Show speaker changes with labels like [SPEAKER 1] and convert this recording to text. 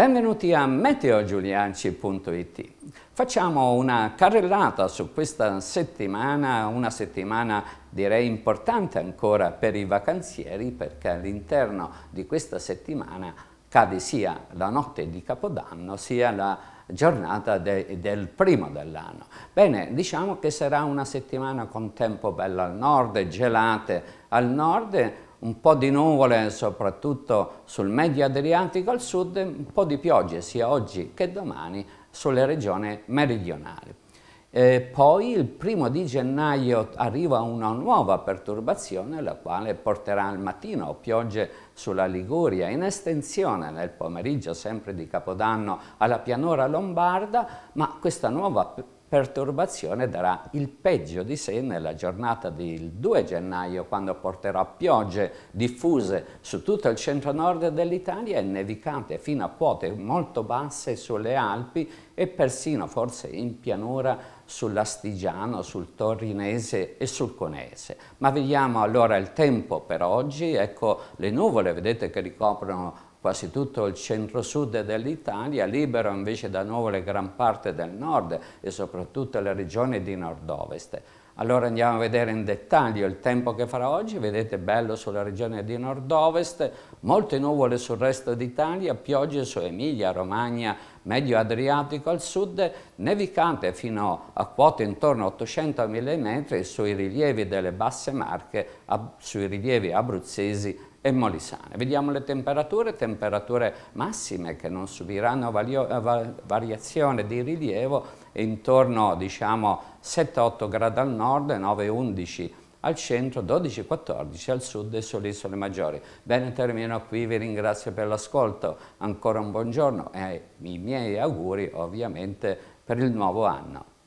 [SPEAKER 1] Benvenuti a meteogiulianci.it. Facciamo una carrellata su questa settimana, una settimana direi importante ancora per i vacanzieri perché all'interno di questa settimana cade sia la notte di Capodanno sia la giornata de, del primo dell'anno. Bene, diciamo che sarà una settimana con tempo bello al nord, gelate al nord, un po' di nuvole soprattutto sul medio Adriatico al sud, un po' di piogge sia oggi che domani sulle regioni meridionali. E poi il primo di gennaio arriva una nuova perturbazione la quale porterà al mattino piogge sulla Liguria in estensione nel pomeriggio sempre di Capodanno alla pianura lombarda ma questa nuova perturbazione perturbazione darà il peggio di sé nella giornata del 2 gennaio quando porterà piogge diffuse su tutto il centro-nord dell'Italia e nevicate fino a quote molto basse sulle Alpi e persino forse in pianura sull'Astigiano, sul Torinese e sul Conese. Ma vediamo allora il tempo per oggi, ecco le nuvole, vedete che ricoprono quasi tutto il centro-sud dell'Italia, libero invece da nuvole gran parte del nord e soprattutto le regioni di nord-ovest. Allora andiamo a vedere in dettaglio il tempo che farà oggi, vedete bello sulla regione di nord-ovest, molte nuvole sul resto d'Italia, piogge su Emilia, Romagna, Medio Adriatico al sud, nevicate fino a quote intorno a 800 mm sui rilievi delle basse Marche, sui rilievi abruzzesi e molisane. Vediamo le temperature, temperature massime che non subiranno eh, variazione di rilievo intorno diciamo 7-8 gradi al nord, 9-11 al centro, 12-14 al sud e sulle isole maggiori. Bene, termino qui, vi ringrazio per l'ascolto, ancora un buongiorno e i miei auguri ovviamente per il nuovo anno.